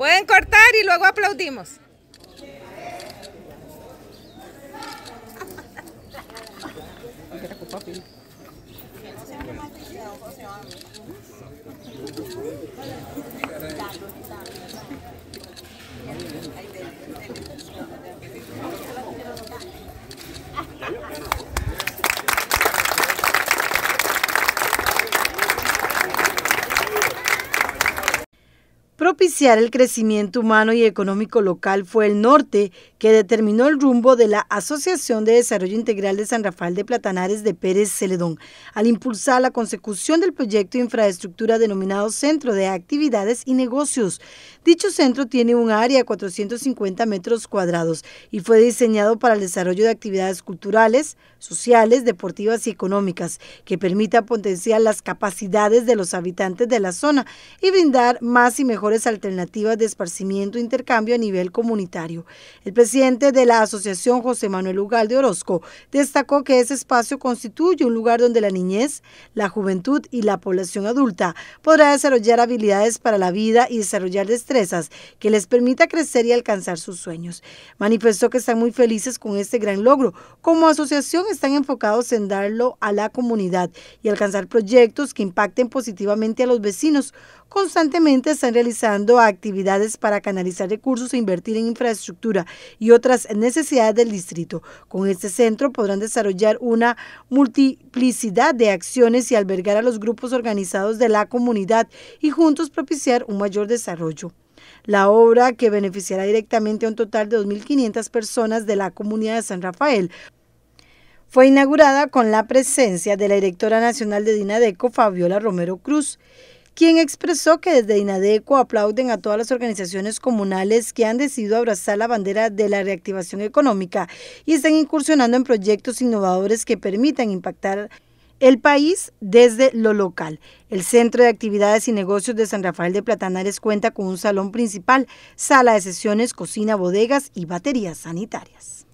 Pueden cortar y luego aplaudimos. propiciar el crecimiento humano y económico local fue el norte que determinó el rumbo de la Asociación de Desarrollo Integral de San Rafael de Platanares de Pérez Celedón, al impulsar la consecución del proyecto de infraestructura denominado Centro de Actividades y Negocios. Dicho centro tiene un área de 450 metros cuadrados y fue diseñado para el desarrollo de actividades culturales, sociales, deportivas y económicas, que permita potenciar las capacidades de los habitantes de la zona y brindar más y mejores alternativas de esparcimiento e intercambio a nivel comunitario. El presidente de la asociación, José Manuel de Orozco, destacó que ese espacio constituye un lugar donde la niñez, la juventud y la población adulta podrá desarrollar habilidades para la vida y desarrollar destrezas que les permita crecer y alcanzar sus sueños. Manifestó que están muy felices con este gran logro. Como asociación están enfocados en darlo a la comunidad y alcanzar proyectos que impacten positivamente a los vecinos. Constantemente están realizando actividades para canalizar recursos e invertir en infraestructura y otras necesidades del distrito. Con este centro podrán desarrollar una multiplicidad de acciones y albergar a los grupos organizados de la comunidad y juntos propiciar un mayor desarrollo. La obra, que beneficiará directamente a un total de 2.500 personas de la comunidad de San Rafael, fue inaugurada con la presencia de la directora nacional de Dinadeco, Fabiola Romero Cruz, quien expresó que desde Inadeco aplauden a todas las organizaciones comunales que han decidido abrazar la bandera de la reactivación económica y están incursionando en proyectos innovadores que permitan impactar el país desde lo local. El Centro de Actividades y Negocios de San Rafael de Platanares cuenta con un salón principal, sala de sesiones, cocina, bodegas y baterías sanitarias.